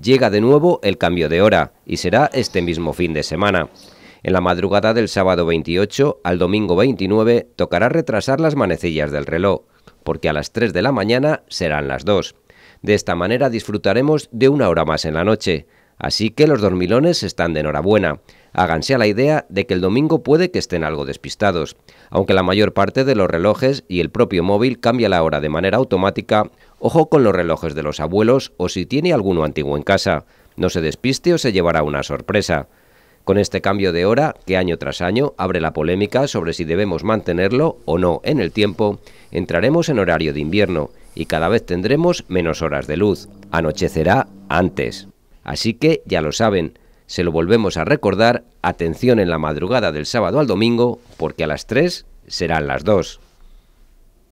Llega de nuevo el cambio de hora y será este mismo fin de semana. En la madrugada del sábado 28 al domingo 29 tocará retrasar las manecillas del reloj, porque a las 3 de la mañana serán las 2. De esta manera disfrutaremos de una hora más en la noche, Así que los dormilones están de enhorabuena. Háganse a la idea de que el domingo puede que estén algo despistados. Aunque la mayor parte de los relojes y el propio móvil cambia la hora de manera automática, ojo con los relojes de los abuelos o si tiene alguno antiguo en casa. No se despiste o se llevará una sorpresa. Con este cambio de hora, que año tras año abre la polémica sobre si debemos mantenerlo o no en el tiempo, entraremos en horario de invierno y cada vez tendremos menos horas de luz. Anochecerá antes. Así que ya lo saben, se lo volvemos a recordar, atención en la madrugada del sábado al domingo, porque a las 3 serán las 2.